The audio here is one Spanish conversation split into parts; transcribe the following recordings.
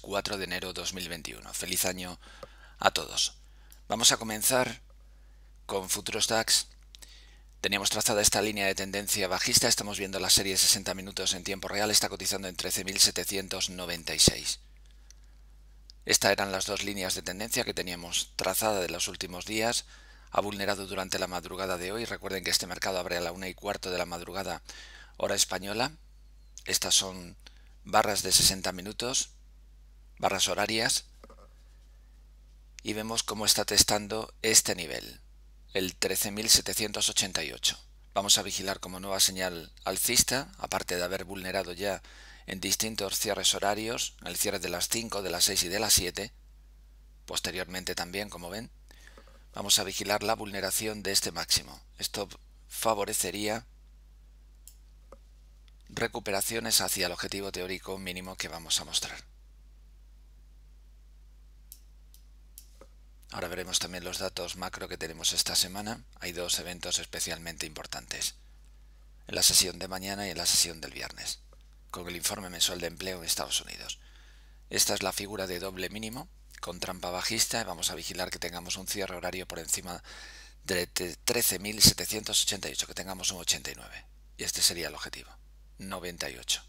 4 de enero 2021. Feliz año a todos. Vamos a comenzar con futuros DAX. Teníamos trazada esta línea de tendencia bajista, estamos viendo la serie 60 minutos en tiempo real, está cotizando en 13.796. Estas eran las dos líneas de tendencia que teníamos trazada de los últimos días. Ha vulnerado durante la madrugada de hoy. Recuerden que este mercado abre a la una y cuarto de la madrugada, hora española. Estas son barras de 60 minutos barras horarias y vemos cómo está testando este nivel, el 13.788. Vamos a vigilar como nueva señal alcista, aparte de haber vulnerado ya en distintos cierres horarios, el cierre de las 5, de las 6 y de las 7, posteriormente también, como ven, vamos a vigilar la vulneración de este máximo. Esto favorecería recuperaciones hacia el objetivo teórico mínimo que vamos a mostrar. Ahora veremos también los datos macro que tenemos esta semana. Hay dos eventos especialmente importantes. En la sesión de mañana y en la sesión del viernes, con el informe mensual de empleo en Estados Unidos. Esta es la figura de doble mínimo, con trampa bajista, y vamos a vigilar que tengamos un cierre horario por encima de 13.788, que tengamos un 89. Y este sería el objetivo. 98.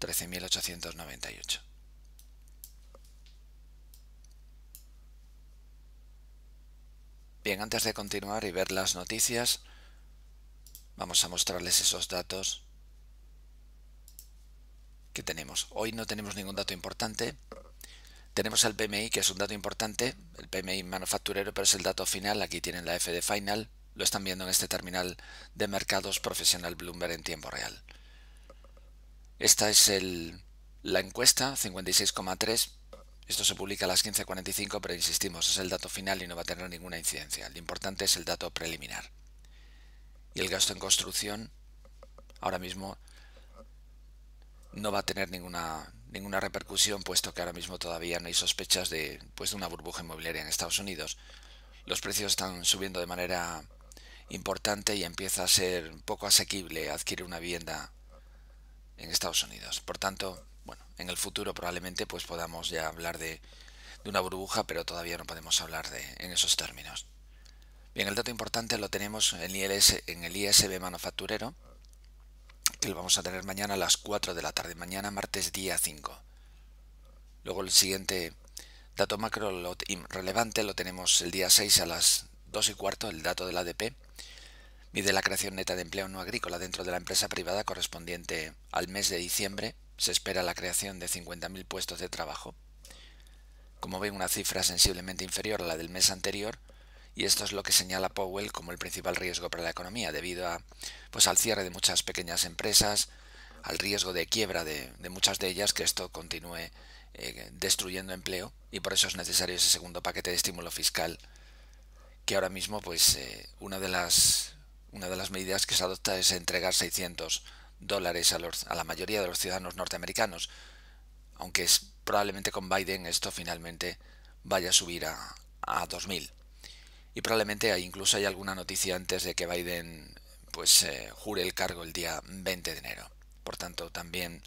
13.898. Bien, antes de continuar y ver las noticias, vamos a mostrarles esos datos que tenemos. Hoy no tenemos ningún dato importante. Tenemos el PMI, que es un dato importante, el PMI manufacturero, pero es el dato final. Aquí tienen la F de final. Lo están viendo en este terminal de mercados profesional Bloomberg en tiempo real. Esta es la encuesta, 56,3 esto se publica a las 15.45, pero insistimos, es el dato final y no va a tener ninguna incidencia. Lo importante es el dato preliminar. Y el gasto en construcción, ahora mismo, no va a tener ninguna, ninguna repercusión, puesto que ahora mismo todavía no hay sospechas de, pues, de una burbuja inmobiliaria en Estados Unidos. Los precios están subiendo de manera importante y empieza a ser poco asequible adquirir una vivienda en Estados Unidos. Por tanto, en el futuro probablemente pues podamos ya hablar de, una burbuja, pero todavía no podemos hablar de, en esos términos. Bien, el dato importante lo tenemos en, en el ISB manufacturero, que lo vamos a tener mañana a las 4 de la tarde, mañana martes día 5. Luego el siguiente dato macro relevante lo tenemos el día 6 a las 2 y cuarto, el dato del ADP. Mide la creación neta de empleo no agrícola dentro de la empresa privada correspondiente al mes de diciembre se espera la creación de 50.000 puestos de trabajo. Como ven, una cifra sensiblemente inferior a la del mes anterior, y esto es lo que señala Powell como el principal riesgo para la economía, debido a, pues, al cierre de muchas pequeñas empresas, al riesgo de quiebra de, muchas de ellas, que esto continúe eh, destruyendo empleo, y por eso es necesario ese segundo paquete de estímulo fiscal, que ahora mismo, pues, eh, una, de las, una de las medidas que se adopta es entregar 600 dólares a, la mayoría de los ciudadanos norteamericanos, aunque es, probablemente con Biden esto finalmente vaya a subir a, 2.000. Y probablemente incluso hay alguna noticia antes de que Biden pues eh, jure el cargo el día 20 de enero. Por tanto, también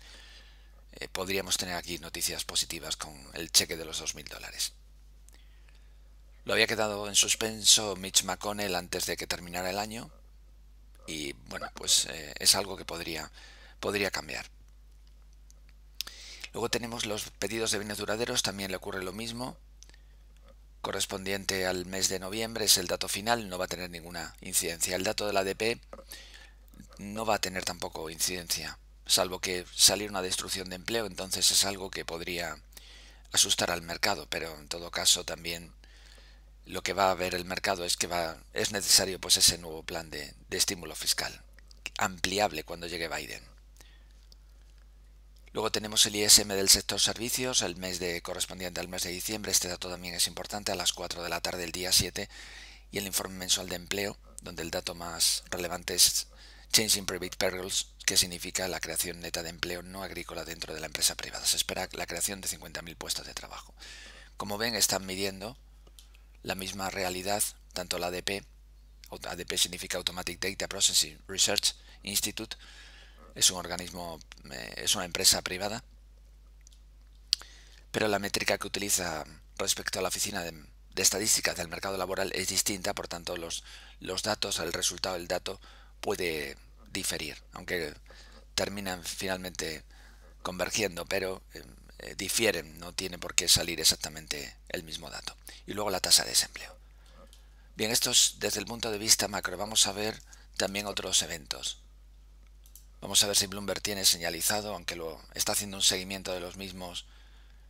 eh, podríamos tener aquí noticias positivas con el cheque de los 2.000 dólares. Lo había quedado en suspenso Mitch McConnell antes de que terminara el año, y bueno, pues eh, es algo que podría, podría cambiar. Luego tenemos los pedidos de bienes duraderos, también le ocurre lo mismo. Correspondiente al mes de noviembre es el dato final, no va a tener ninguna incidencia. El dato de la ADP no va a tener tampoco incidencia, salvo que salir una destrucción de empleo, entonces es algo que podría asustar al mercado, pero en todo caso también lo que va a ver el mercado es que va, es necesario pues ese nuevo plan de, estímulo fiscal, ampliable cuando llegue Biden. Luego tenemos el ISM del sector servicios, el mes de, correspondiente al mes de diciembre. Este dato también es importante, a las 4 de la tarde del día 7. Y el informe mensual de empleo, donde el dato más relevante es Changing Private Perils, que significa la creación neta de empleo no agrícola dentro de la empresa privada. Se espera la creación de 50.000 puestos de trabajo. Como ven, están midiendo la misma realidad, tanto la ADP, ADP significa Automatic Data Processing Research Institute, es un organismo, eh, es una empresa privada, pero la métrica que utiliza respecto a la oficina de, estadísticas del mercado laboral es distinta, por tanto los, los datos, el resultado del dato puede diferir, aunque terminan finalmente convergiendo, pero em, eh, difieren, no tiene por qué salir exactamente el mismo dato. Y luego la tasa de desempleo. Bien, esto es desde el punto de vista macro. Vamos a ver también otros eventos. Vamos a ver si Bloomberg tiene señalizado, aunque lo está haciendo un seguimiento de los mismos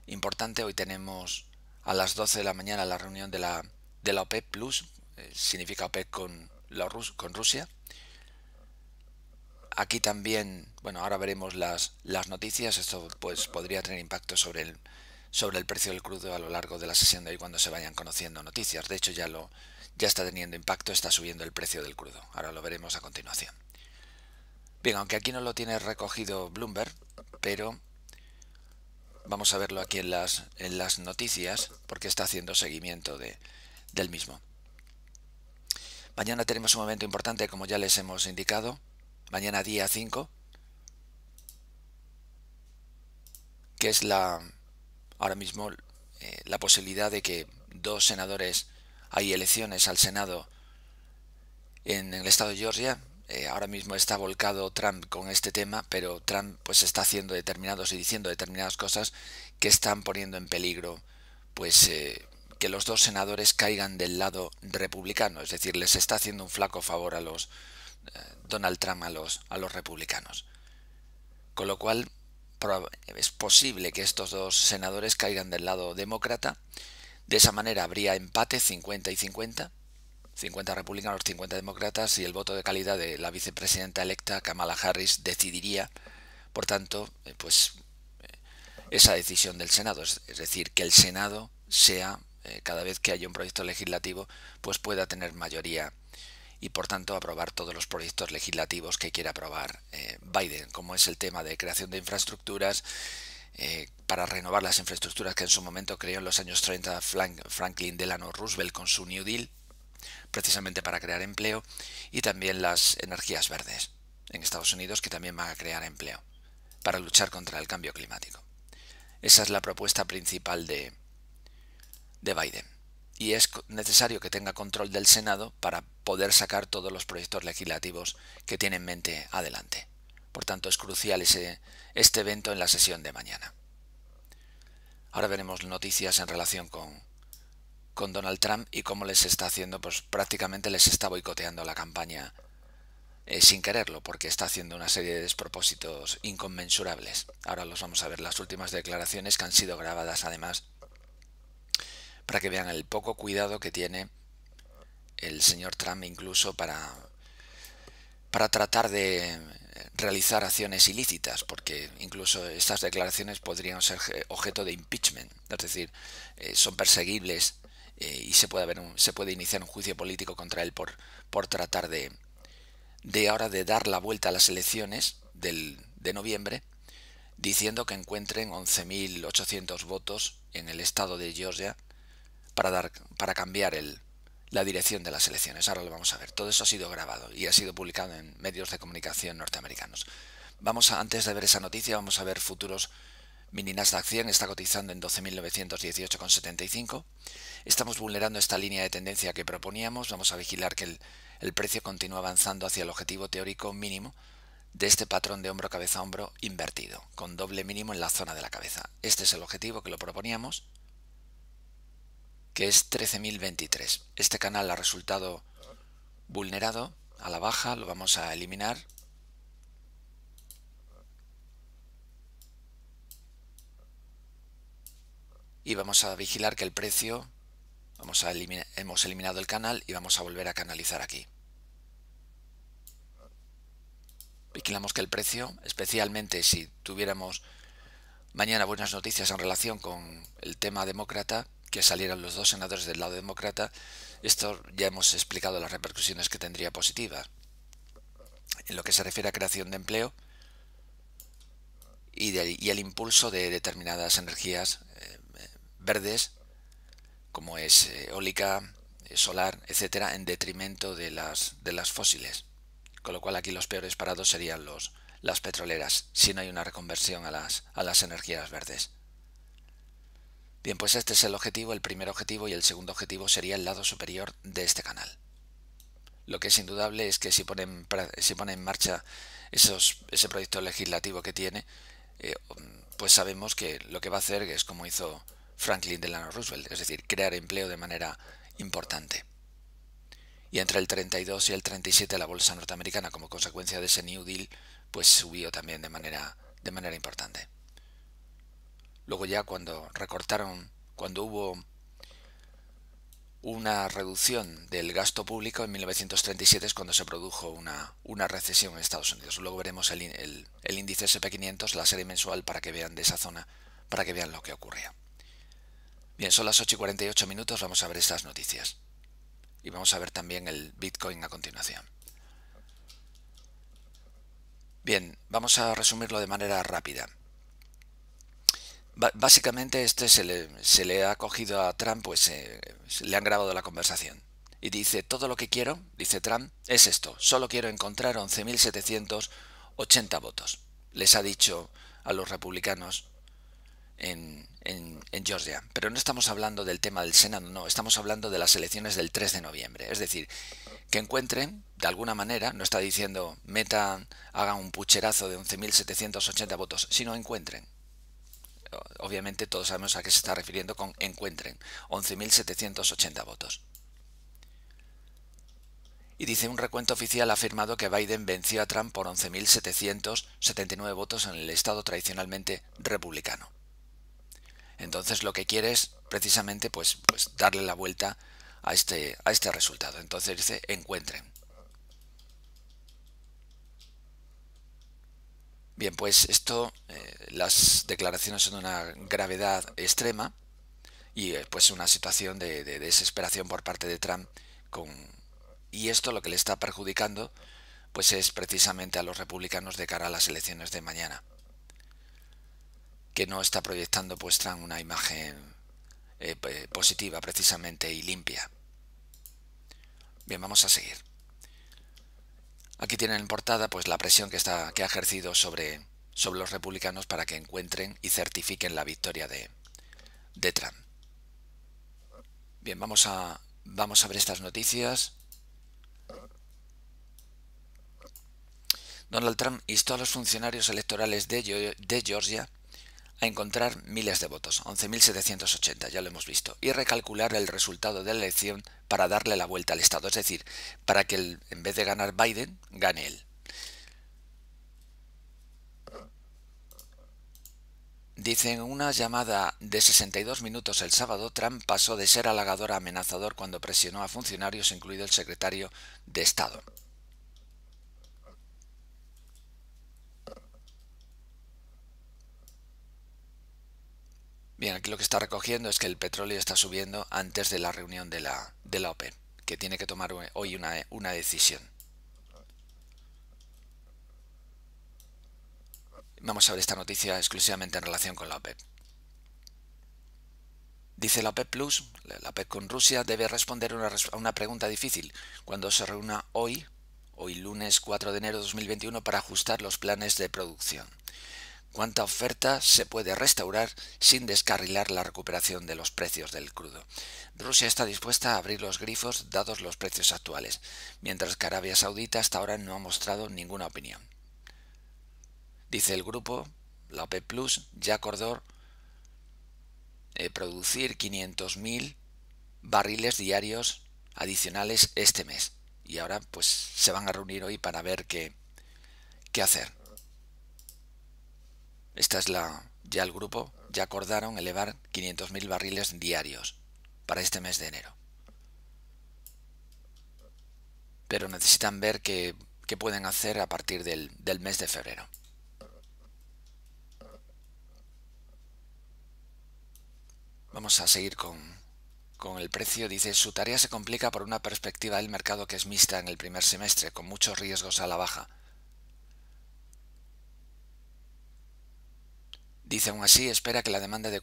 importante. Hoy tenemos a las 12 de la mañana la reunión de la, de la Plus, eh, significa OPEC con, la con Rusia. Aquí también, bueno, ahora veremos las, noticias. Esto pues podría tener impacto sobre el, sobre el precio del crudo a lo largo de la sesión de hoy cuando se vayan conociendo noticias. De hecho, ya lo ya está teniendo impacto, está subiendo el precio del crudo. Ahora lo veremos a continuación. Bien, aunque aquí no lo tiene recogido Bloomberg, pero vamos a verlo aquí en las, en las noticias porque está haciendo seguimiento de, del mismo. Mañana tenemos un momento importante, como ya les hemos indicado, mañana día 5, que es la ahora mismo eh, la posibilidad de que dos senadores hay elecciones al Senado en el estado de Georgia. Eh, ahora mismo está volcado Trump con este tema, pero Trump pues está haciendo determinados y diciendo determinadas cosas que están poniendo en peligro pues eh, que los dos senadores caigan del lado republicano, es decir, les está haciendo un flaco favor a los Donald Trump a los, a los republicanos. Con lo cual es posible que estos dos senadores caigan del lado demócrata. De esa manera habría empate 50 y 50. 50 republicanos, 50 demócratas y el voto de calidad de la vicepresidenta electa Kamala Harris decidiría, por tanto, eh, pues eh, esa decisión del Senado, es decir, que el Senado sea eh, cada vez que haya un proyecto legislativo, pues pueda tener mayoría y por tanto aprobar todos los proyectos legislativos que quiera aprobar eh, Biden, como es el tema de creación de infraestructuras eh, para renovar las infraestructuras que en su momento creó en los años 30 Franklin Delano Roosevelt con su New Deal, precisamente para crear empleo, y también las energías verdes en Estados Unidos que también van a crear empleo para luchar contra el cambio climático. Esa es la propuesta principal de, de Biden y es necesario que tenga control del Senado para poder sacar todos los proyectos legislativos que tiene en mente adelante. Por tanto, es crucial ese, este evento en la sesión de mañana. Ahora veremos noticias en relación con, con Donald Trump y cómo les está haciendo, pues prácticamente les está boicoteando la campaña eh, sin quererlo, porque está haciendo una serie de despropósitos inconmensurables. Ahora los vamos a ver, las últimas declaraciones que han sido grabadas además para que vean el poco cuidado que tiene el señor Trump incluso para, para tratar de realizar acciones ilícitas, porque incluso estas declaraciones podrían ser objeto de impeachment, es decir, eh, son perseguibles eh, y se puede, haber se puede iniciar un juicio político contra él por, por tratar de, de ahora de dar la vuelta a las elecciones del, de noviembre diciendo que encuentren 11.800 votos en el estado de Georgia para, dar, para cambiar la dirección de las elecciones. Ahora lo vamos a ver. Todo eso ha sido grabado y ha sido publicado en medios de comunicación norteamericanos. Vamos a, antes de ver esa noticia, vamos a ver futuros mini de acción. está cotizando en 12.918,75. Estamos vulnerando esta línea de tendencia que proponíamos. Vamos a vigilar que el, precio continúe avanzando hacia el objetivo teórico mínimo de este patrón de hombro-cabeza-hombro invertido, con doble mínimo en la zona de la cabeza. Este es el objetivo que lo proponíamos que es 13.023. Este canal ha resultado vulnerado a la baja, lo vamos a eliminar. Y vamos a vigilar que el precio, vamos a hemos eliminado el canal y vamos a volver a canalizar aquí. Vigilamos que el precio, especialmente si tuviéramos mañana buenas noticias en relación con el tema demócrata, que salieran los dos senadores del lado demócrata, esto ya hemos explicado las repercusiones que tendría positivas. En lo que se refiere a creación de empleo y, el impulso de determinadas energías eh, eh, verdes, como es eh, eólica, solar, etcétera, en detrimento de las, de las fósiles. Con lo cual aquí los peores parados serían los, las petroleras, si no hay una reconversión a las, a las energías verdes. Bien, pues este es el objetivo, el primer objetivo y el segundo objetivo sería el lado superior de este canal. Lo que es indudable es que si pone en, pone en marcha ese proyecto legislativo que tiene, eh, pues sabemos que lo que va a hacer es como hizo Franklin Delano Roosevelt, es decir, crear empleo de manera importante. Y entre el 32 y el 37 la bolsa norteamericana, como consecuencia de ese New Deal, pues subió también de manera, de manera importante. Luego ya cuando recortaron, cuando hubo una reducción del gasto público en 1937 es cuando se produjo una, una recesión en Estados Unidos. Luego veremos el, el índice SP500, la serie mensual, para que vean de esa zona, para que vean lo que ocurría. Bien, son las 8 y 48 minutos, vamos a ver estas noticias. Y vamos a ver también el Bitcoin a continuación. Bien, vamos a resumirlo de manera rápida básicamente este se le, ha cogido a Trump, pues eh, le han grabado la conversación. Y dice, todo lo que quiero, dice Trump, es esto. Solo quiero encontrar 11.780 votos. Les ha dicho a los republicanos en, Georgia. Pero no estamos hablando del tema del Senado, no. Estamos hablando de las elecciones del 3 de noviembre. Es decir, que encuentren, de alguna manera, no está diciendo, meta, hagan un pucherazo de 11.780 votos, sino encuentren obviamente todos sabemos a qué se está refiriendo con encuentren, 11.780 votos. Y dice un recuento oficial ha afirmado que Biden venció a Trump por 11.779 votos en el estado tradicionalmente republicano. Entonces lo que quiere es precisamente pues, pues darle la vuelta a este, a este resultado. Entonces dice encuentren. Bien, pues esto, eh, las declaraciones son de una gravedad extrema y eh, pues una situación de, desesperación por parte de Trump con, y esto lo que le está perjudicando pues es precisamente a los republicanos de cara a las elecciones de mañana que no está proyectando pues Trump una imagen eh, positiva precisamente y limpia bien vamos a seguir Aquí tienen en portada pues, la presión que, está, que ha ejercido sobre, sobre los republicanos para que encuentren y certifiquen la victoria de, de Trump. Bien, vamos a, vamos a ver estas noticias. Donald Trump instó a los funcionarios electorales de, de Georgia a encontrar miles de votos, 11.780, ya lo hemos visto, y recalcular el resultado de la elección para darle la vuelta al Estado, es decir, para que en vez de ganar Biden, gane él. Dicen una llamada de 62 minutos el sábado, Trump pasó de ser halagador a amenazador cuando presionó a funcionarios, incluido el secretario de Estado. Bien, aquí lo que está recogiendo es que el petróleo está subiendo antes de la reunión de la, de OPEP, que tiene que tomar hoy una, decisión. Vamos a ver esta noticia exclusivamente en relación con la OPEP. Dice la OPEP Plus, la OPEP con Rusia debe responder a una pregunta difícil cuando se reúna hoy, hoy lunes 4 de enero de 2021, para ajustar los planes de producción cuánta oferta se puede restaurar sin descarrilar la recuperación de los precios del crudo. Rusia está dispuesta a abrir los grifos dados los precios actuales, mientras que Arabia Saudita hasta ahora no ha mostrado ninguna opinión. Dice el grupo, la OPEP Plus ya acordó eh, producir 500.000 barriles diarios adicionales este mes. Y ahora pues se van a reunir hoy para ver qué, qué hacer. Esta es la. Ya el grupo ya acordaron elevar 500.000 barriles diarios para este mes de enero. Pero necesitan ver qué, pueden hacer a partir del, mes de febrero. Vamos a seguir con, con el precio. Dice, su tarea se complica por una perspectiva del mercado que es mixta en el primer semestre, con muchos riesgos a la baja Dice, aún así, espera que la demanda de,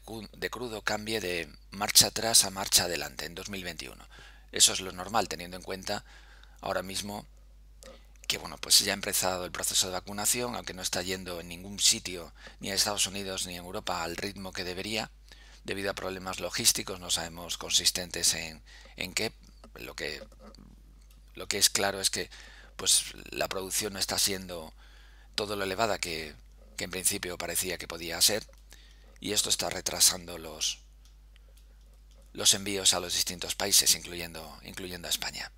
crudo cambie de marcha atrás a marcha adelante en 2021. Eso es lo normal, teniendo en cuenta ahora mismo que bueno, pues ya ha empezado el proceso de vacunación, aunque no está yendo en ningún sitio, ni a Estados Unidos ni en Europa, al ritmo que debería, debido a problemas logísticos, no sabemos consistentes en, qué. Lo que, lo que es claro es que pues la producción no está siendo todo lo elevada que que en principio parecía que podía ser, y esto está retrasando los, los envíos a los distintos países, incluyendo, incluyendo a España.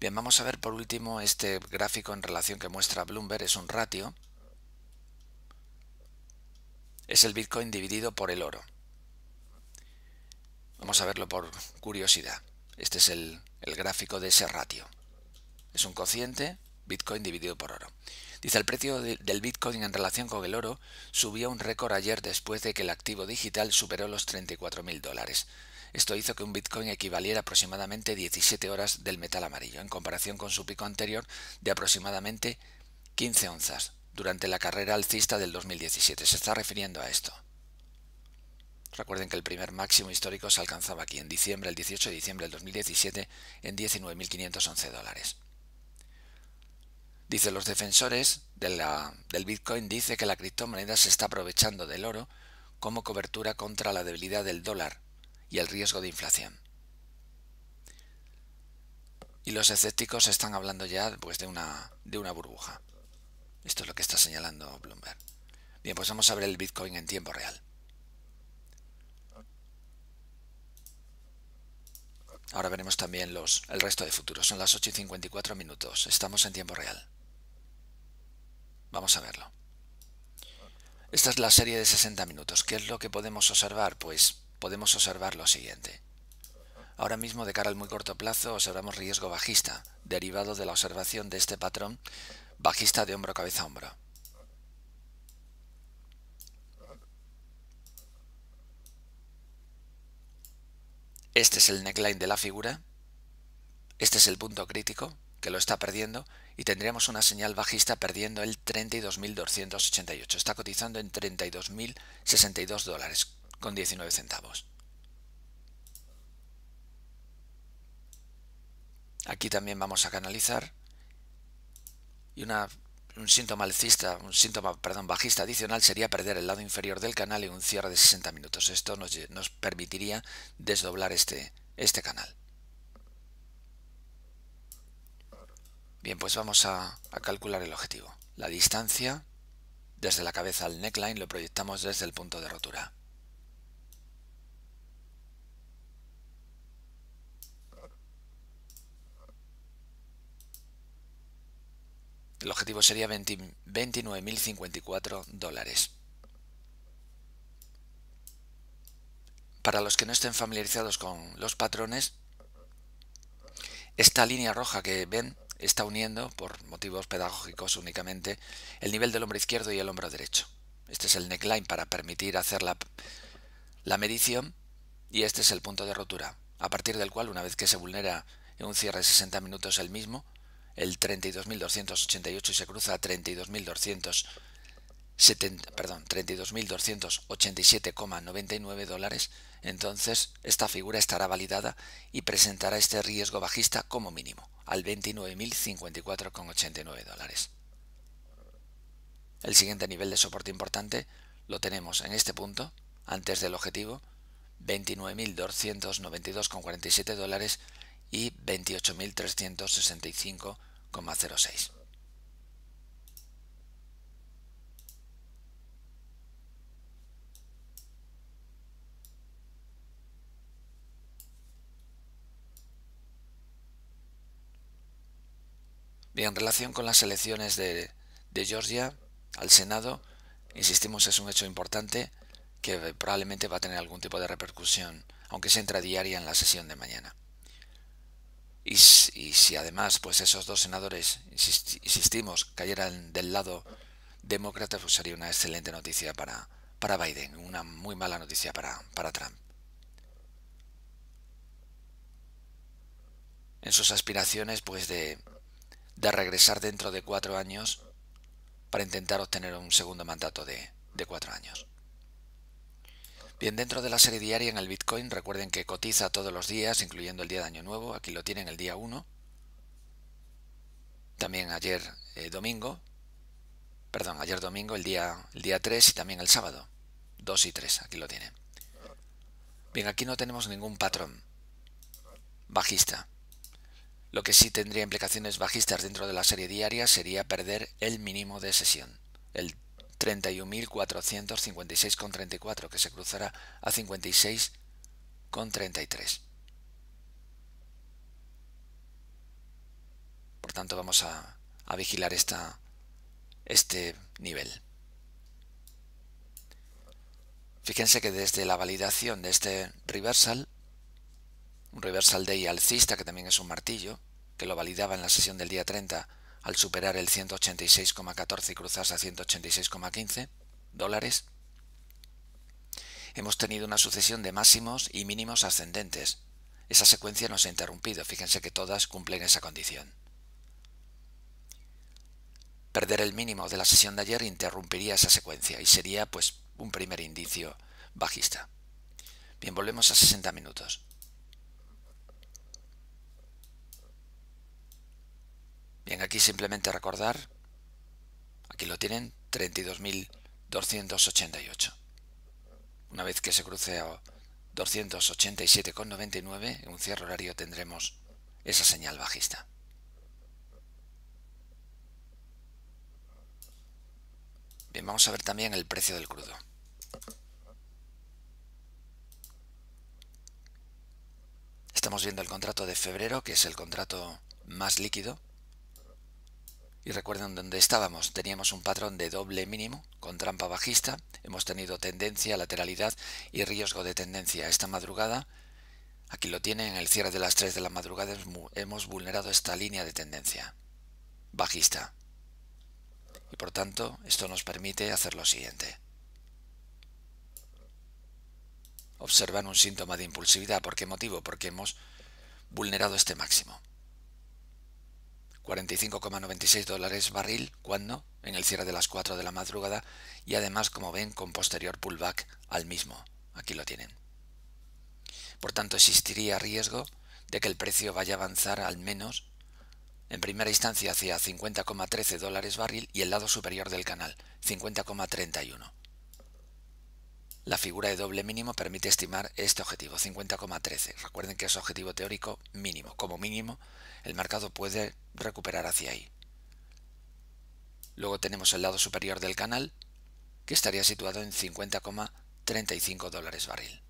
Bien, vamos a ver por último este gráfico en relación que muestra Bloomberg, es un ratio. Es el Bitcoin dividido por el oro. Vamos a verlo por curiosidad. Este es el, el gráfico de ese ratio. Es un cociente Bitcoin dividido por oro. Dice el precio del Bitcoin en relación con el oro subió un récord ayer después de que el activo digital superó los 34.000 dólares. Esto hizo que un Bitcoin equivaliera aproximadamente 17 horas del metal amarillo, en comparación con su pico anterior de aproximadamente 15 onzas durante la carrera alcista del 2017. Se está refiriendo a esto. Recuerden que el primer máximo histórico se alcanzaba aquí en diciembre, el 18 de diciembre del 2017, en 19.511 dólares. Dice, los defensores del Bitcoin dice que la criptomoneda se está aprovechando del oro como cobertura contra la debilidad del dólar y el riesgo de inflación. Y los escépticos están hablando ya pues, de, una, de una burbuja. Esto es lo que está señalando Bloomberg. Bien, pues vamos a ver el Bitcoin en tiempo real. Ahora veremos también los, el resto de futuros. Son las 8 y 54 minutos. Estamos en tiempo real. Vamos a verlo. Esta es la serie de 60 minutos. ¿Qué es lo que podemos observar? Pues podemos observar lo siguiente. Ahora mismo, de cara al muy corto plazo, observamos riesgo bajista, derivado de la observación de este patrón bajista de hombro, cabeza, hombro. Este es el neckline de la figura. Este es el punto crítico, que lo está perdiendo, y tendríamos una señal bajista perdiendo el 32.288. Está cotizando en 32.062 dólares con 19 centavos. Aquí también vamos a canalizar y una, un síntoma alcista, un síntoma perdón, bajista adicional sería perder el lado inferior del canal en un cierre de 60 minutos. Esto nos, nos permitiría desdoblar este, este canal. Bien, pues vamos a, calcular el objetivo. La distancia desde la cabeza al neckline lo proyectamos desde el punto de rotura. El objetivo sería 29.054 dólares. Para los que no estén familiarizados con los patrones, esta línea roja que ven está uniendo, por motivos pedagógicos únicamente, el nivel del hombro izquierdo y el hombro derecho. Este es el neckline para permitir hacer la, medición y este es el punto de rotura, a partir del cual, una vez que se vulnera en un cierre de 60 minutos el mismo, el 32.288 y se cruza a 32.287,99 perdón, 32 dólares, entonces esta figura estará validada y presentará este riesgo bajista como mínimo al 29.054,89 dólares. El siguiente nivel de soporte importante lo tenemos en este punto, antes del objetivo, 29.292,47 dólares y 28.365,06. en relación con las elecciones de, Georgia al Senado, insistimos, es un hecho importante que probablemente va a tener algún tipo de repercusión, aunque se entra diaria en la sesión de mañana. Y, si además pues esos dos senadores, insistimos, cayeran del lado demócrata, pues sería una excelente noticia para, para Biden, una muy mala noticia para, para Trump. En sus aspiraciones pues de, de regresar dentro de cuatro años para intentar obtener un segundo mandato de, cuatro años. Bien, dentro de la serie diaria en el Bitcoin, recuerden que cotiza todos los días, incluyendo el día de Año Nuevo, aquí lo tienen el día 1, también ayer eh, domingo, perdón, ayer domingo, el día, el día 3 y también el sábado, 2 y 3, aquí lo tienen. Bien, aquí no tenemos ningún patrón bajista. Lo que sí tendría implicaciones bajistas dentro de la serie diaria sería perder el mínimo de sesión, el 31.456,34, que se cruzará a 56,33. Por tanto, vamos a, a vigilar esta, este nivel. Fíjense que desde la validación de este reversal un reversal day alcista que también es un martillo, que lo validaba en la sesión del día 30 al superar el 186,14 y cruzarse a 186,15 dólares. Hemos tenido una sucesión de máximos y mínimos ascendentes. Esa secuencia no se ha interrumpido, fíjense que todas cumplen esa condición. Perder el mínimo de la sesión de ayer interrumpiría esa secuencia y sería pues un primer indicio bajista. Bien, volvemos a 60 minutos. Bien, aquí simplemente recordar, aquí lo tienen, 32.288. Una vez que se cruce a 287,99, en un cierre horario tendremos esa señal bajista. Bien, vamos a ver también el precio del crudo. Estamos viendo el contrato de febrero, que es el contrato más líquido, y recuerden dónde estábamos. Teníamos un patrón de doble mínimo con trampa bajista. Hemos tenido tendencia, lateralidad y riesgo de tendencia. Esta madrugada, aquí lo tienen, en el cierre de las 3 de la madrugada hemos vulnerado esta línea de tendencia bajista. Y por tanto, esto nos permite hacer lo siguiente. Observan un síntoma de impulsividad. ¿Por qué motivo? Porque hemos vulnerado este máximo. 45,96 dólares barril cuando en el cierre de las 4 de la madrugada y además como ven con posterior pullback al mismo. Aquí lo tienen. Por tanto existiría riesgo de que el precio vaya a avanzar al menos en primera instancia hacia 50,13 dólares barril y el lado superior del canal 50,31. La figura de doble mínimo permite estimar este objetivo, 50,13. Recuerden que es objetivo teórico mínimo, como mínimo el mercado puede recuperar hacia ahí. Luego tenemos el lado superior del canal, que estaría situado en 50,35 dólares barril.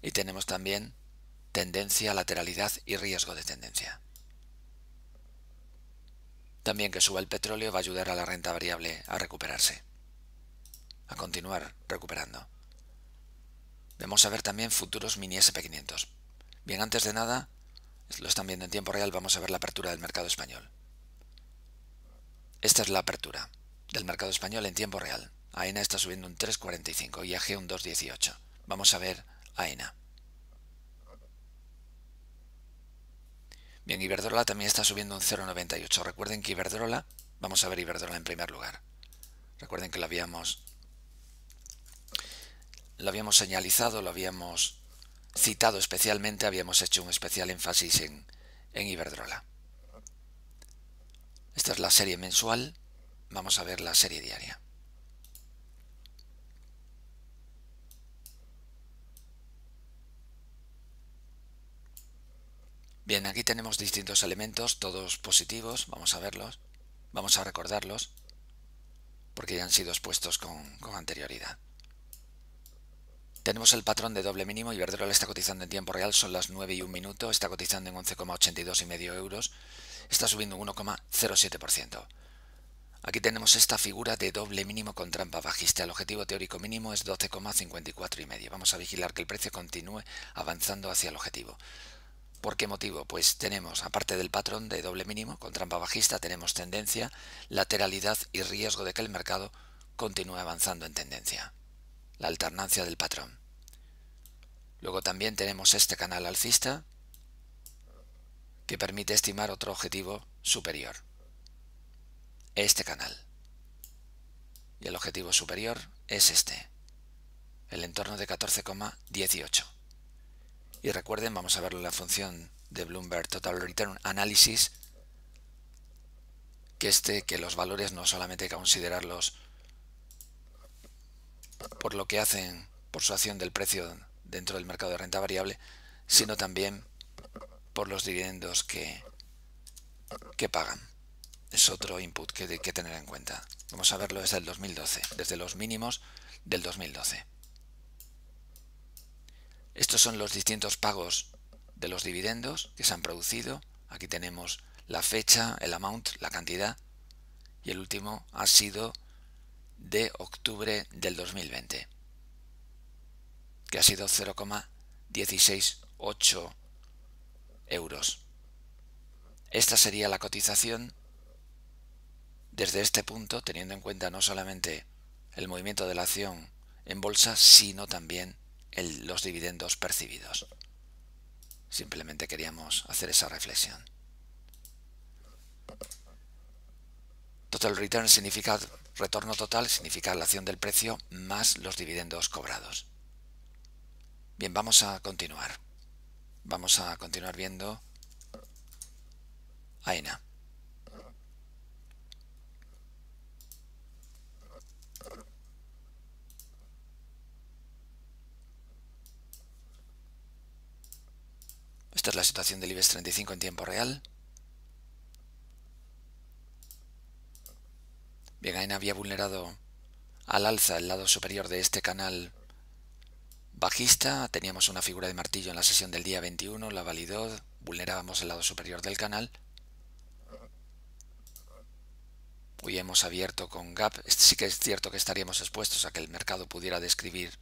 Y tenemos también tendencia, lateralidad y riesgo de tendencia. También que suba el petróleo va a ayudar a la renta variable a recuperarse, a continuar recuperando. Vamos a ver también futuros mini SP500. Bien, antes de nada, lo están viendo en tiempo real, vamos a ver la apertura del mercado español. Esta es la apertura del mercado español en tiempo real. AENA e está subiendo un 3,45 y AG un 2,18. Vamos a ver AENA. E Bien, Iberdrola también está subiendo un 0,98. Recuerden que Iberdrola, vamos a ver Iberdrola en primer lugar. Recuerden que lo habíamos, lo habíamos señalizado, lo habíamos citado especialmente, habíamos hecho un especial énfasis en, Iberdrola. Esta es la serie mensual, vamos a ver la serie diaria. Bien, aquí tenemos distintos elementos, todos positivos, vamos a verlos, vamos a recordarlos, porque ya han sido expuestos con anterioridad. Tenemos el patrón de doble mínimo, y Iberdrola está cotizando en tiempo real, son las 9 y 1 minuto, está cotizando en 11,82 y medio euros, está subiendo 1,07%. Aquí tenemos esta figura de doble mínimo con trampa bajista. El objetivo teórico mínimo es 12,54 y medio. Vamos a vigilar que el precio continúe avanzando hacia el objetivo. ¿Por qué motivo? Pues tenemos, aparte del patrón de doble mínimo con trampa bajista, tenemos tendencia, lateralidad y riesgo de que el mercado continúe avanzando en tendencia la alternancia del patrón. Luego también tenemos este canal alcista que permite estimar otro objetivo superior. Este canal. Y el objetivo superior es este, el entorno de 14,18. Y recuerden, vamos a verlo en la función de Bloomberg Total Return Analysis, que este, que los valores no solamente considerarlos por lo que hacen, por su acción del precio dentro del mercado de renta variable, sino también por los dividendos que, que pagan. Es otro input que hay que tener en cuenta. Vamos a verlo desde el 2012, desde los mínimos del 2012. Estos son los distintos pagos de los dividendos que se han producido. Aquí tenemos la fecha, el amount, la cantidad. Y el último ha sido de octubre del 2020, que ha sido 0,168 euros. Esta sería la cotización desde este punto, teniendo en cuenta no solamente el movimiento de la acción en bolsa, sino también los dividendos percibidos. Simplemente queríamos hacer esa reflexión. Total return significa Retorno total significa la acción del precio más los dividendos cobrados. Bien, vamos a continuar. Vamos a continuar viendo AENA. Esta es la situación del IBEX 35 en tiempo real. Begain había vulnerado al alza el lado superior de este canal bajista. Teníamos una figura de martillo en la sesión del día 21, la validó, vulnerábamos el lado superior del canal. Hoy hemos abierto con gap. Este sí que es cierto que estaríamos expuestos a que el mercado pudiera describir,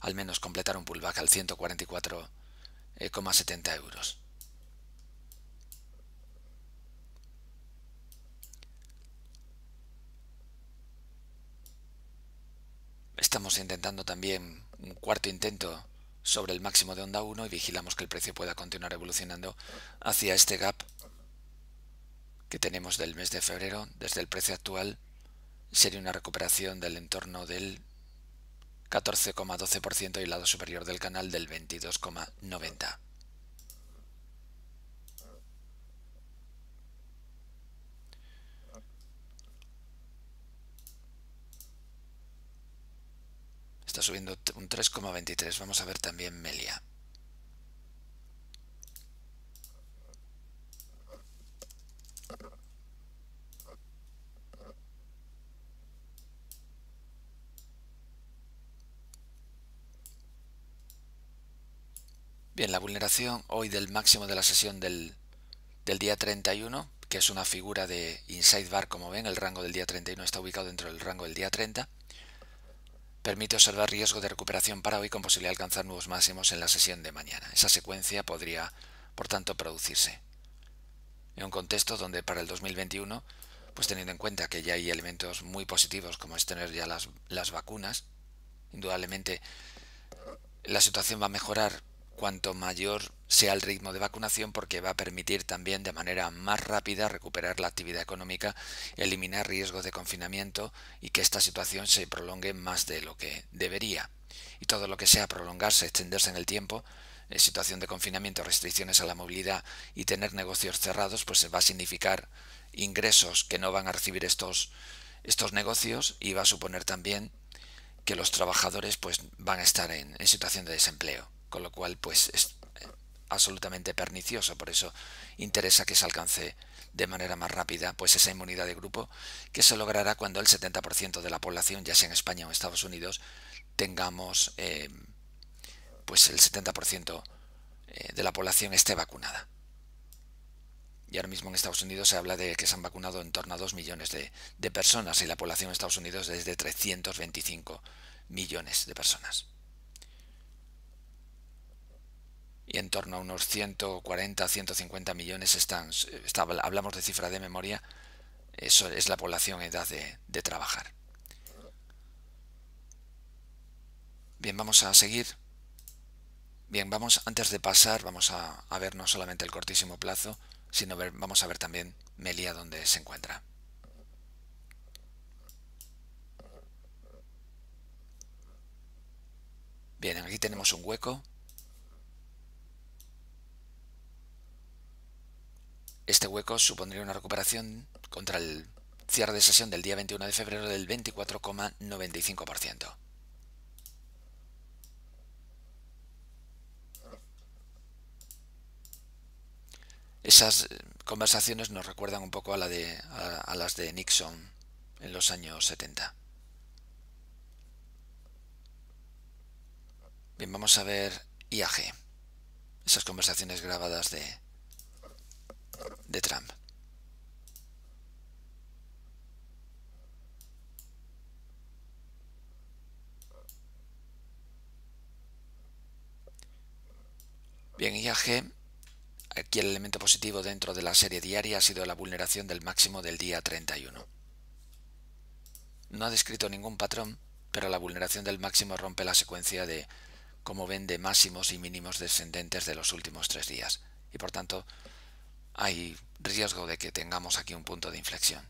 al menos completar un pullback al 144,70 eh, euros. Estamos intentando también un cuarto intento sobre el máximo de onda 1 y vigilamos que el precio pueda continuar evolucionando hacia este gap que tenemos del mes de febrero. Desde el precio actual sería una recuperación del entorno del 14,12% y el lado superior del canal del 22,90%. Está subiendo un 3,23. Vamos a ver también Melia. Bien, la vulneración hoy del máximo de la sesión del, día 31, que es una figura de Inside Bar, como ven, el rango del día 31 está ubicado dentro del rango del día 30 permite observar riesgo de recuperación para hoy con posibilidad de alcanzar nuevos máximos en la sesión de mañana. Esa secuencia podría, por tanto, producirse. En un contexto donde para el 2021, pues teniendo en cuenta que ya hay elementos muy positivos como es tener ya las, las vacunas, indudablemente la situación va a mejorar cuanto mayor sea el ritmo de vacunación porque va a permitir también de manera más rápida recuperar la actividad económica, eliminar riesgos de confinamiento y que esta situación se prolongue más de lo que debería. Y todo lo que sea prolongarse, extenderse en el tiempo, en eh, situación de confinamiento, restricciones a la movilidad y tener negocios cerrados, pues va a significar ingresos que no van a recibir estos, estos negocios y va a suponer también que los trabajadores pues, van a estar en situación de desempleo con lo cual pues es absolutamente pernicioso, por eso interesa que se alcance de manera más rápida pues esa inmunidad de grupo que se logrará cuando el 70% de la población, ya sea en España o en Estados Unidos, tengamos eh, pues el 70% eh, de la población esté vacunada. Y ahora mismo en Estados Unidos se habla de que se han vacunado en torno a 2 millones de, de personas y la población de Estados Unidos es de 325 millones de personas. y en torno a unos 140, 150 millones están, hablamos de cifra de memoria, eso es la población edad de, trabajar. Bien, vamos a seguir. Bien, vamos, antes de pasar, vamos a, ver no solamente el cortísimo plazo, sino vamos a ver también Melia donde se encuentra. Bien, aquí tenemos un hueco Este hueco supondría una recuperación contra el cierre de sesión del día 21 de febrero del 24,95%. Esas eh, conversaciones nos recuerdan un poco a, las de Nixon en los años 70. Bien, vamos a ver IAG, esas conversaciones grabadas de, de Trump. Bien, IAG, aquí el elemento positivo dentro de la serie diaria ha sido la vulneración del máximo del día 31. No ha descrito ningún patrón, pero la vulneración del máximo rompe la secuencia de cómo ven de máximos y mínimos descendentes de los últimos tres días, y por tanto hay riesgo de que tengamos aquí un punto de inflexión.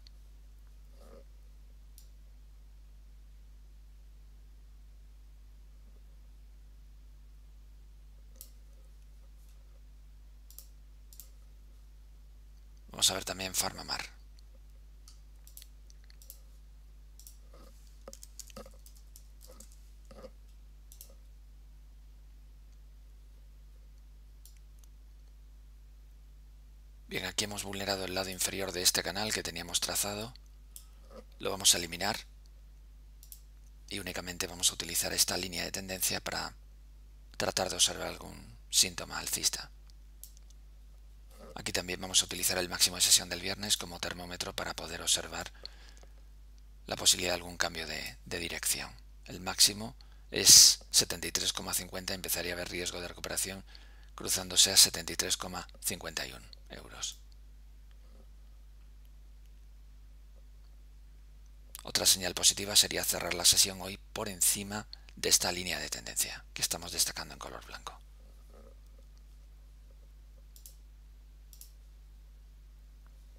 Vamos a ver también Farmamar. Bien, aquí hemos vulnerado el lado inferior de este canal que teníamos trazado. Lo vamos a eliminar y únicamente vamos a utilizar esta línea de tendencia para tratar de observar algún síntoma alcista. Aquí también vamos a utilizar el máximo de sesión del viernes como termómetro para poder observar la posibilidad de algún cambio de, dirección. El máximo es 73,50, empezaría a haber riesgo de recuperación cruzándose a 73,51 euros. Otra señal positiva sería cerrar la sesión hoy por encima de esta línea de tendencia que estamos destacando en color blanco.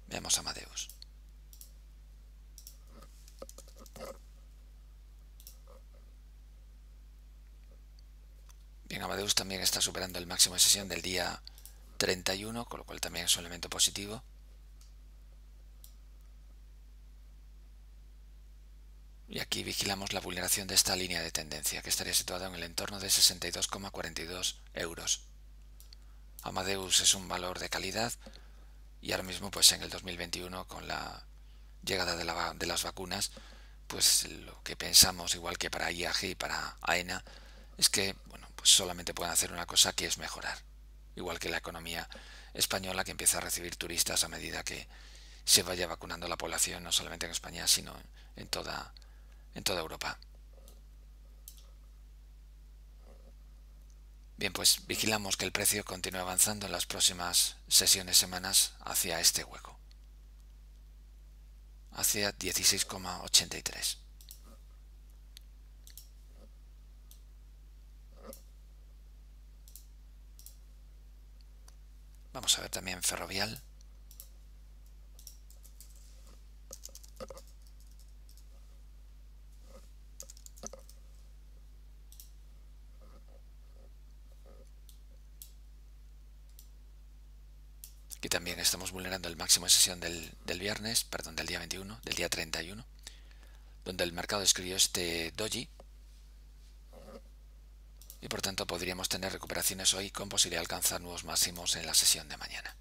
Veamos Amadeus. Bien, Amadeus también está superando el máximo de sesión del día 31, con lo cual también es un elemento positivo. Y aquí vigilamos la vulneración de esta línea de tendencia, que estaría situada en el entorno de 62,42 euros. Amadeus es un valor de calidad y ahora mismo pues en el 2021 con la llegada de, las vacunas, pues lo que pensamos, igual que para IAG y para AENA, e es que bueno, pues solamente pueden hacer una cosa que es mejorar igual que la economía española que empieza a recibir turistas a medida que se vaya vacunando la población, no solamente en España, sino en toda, en toda Europa. Bien, pues vigilamos que el precio continúe avanzando en las próximas sesiones semanas hacia este hueco, hacia 16,83. Vamos a ver también ferrovial. Aquí también estamos vulnerando el máximo de sesión del, viernes, perdón, del día 21, del día 31, donde el mercado escribió este doji y por tanto podríamos tener recuperaciones hoy con posibilidad de alcanzar nuevos máximos en la sesión de mañana.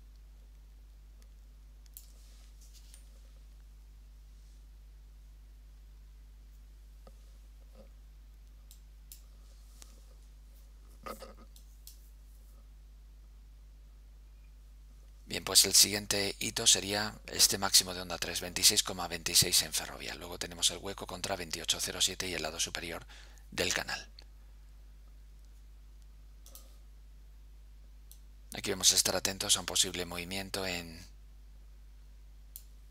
Bien, pues el siguiente hito sería este máximo de onda 3, 26,26 en ferrovia. Luego tenemos el hueco contra 2807 y el lado superior del canal. Aquí vamos a estar atentos a un posible movimiento en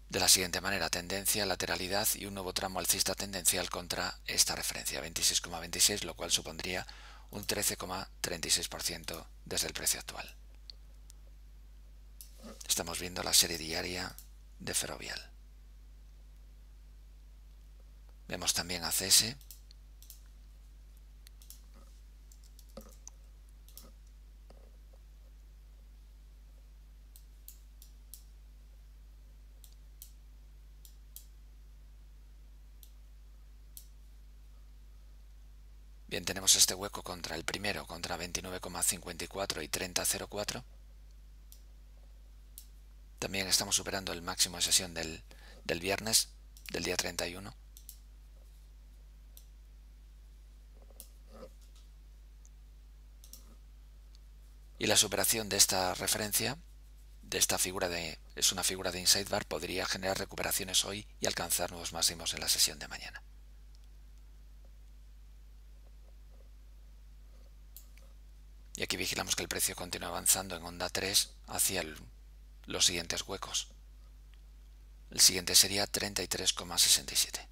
de la siguiente manera, tendencia, lateralidad y un nuevo tramo alcista tendencial contra esta referencia, 26,26, lo cual supondría un 13,36% desde el precio actual. Estamos viendo la serie diaria de Ferrovial. Vemos también a CS este hueco contra el primero, contra 29,54 y 30,04. También estamos superando el máximo de sesión del, del viernes, del día 31. Y la superación de esta referencia, de esta figura de, es una figura de inside bar, podría generar recuperaciones hoy y alcanzar nuevos máximos en la sesión de mañana. Y aquí vigilamos que el precio continúa avanzando en onda 3 hacia los siguientes huecos. El siguiente sería 33,67.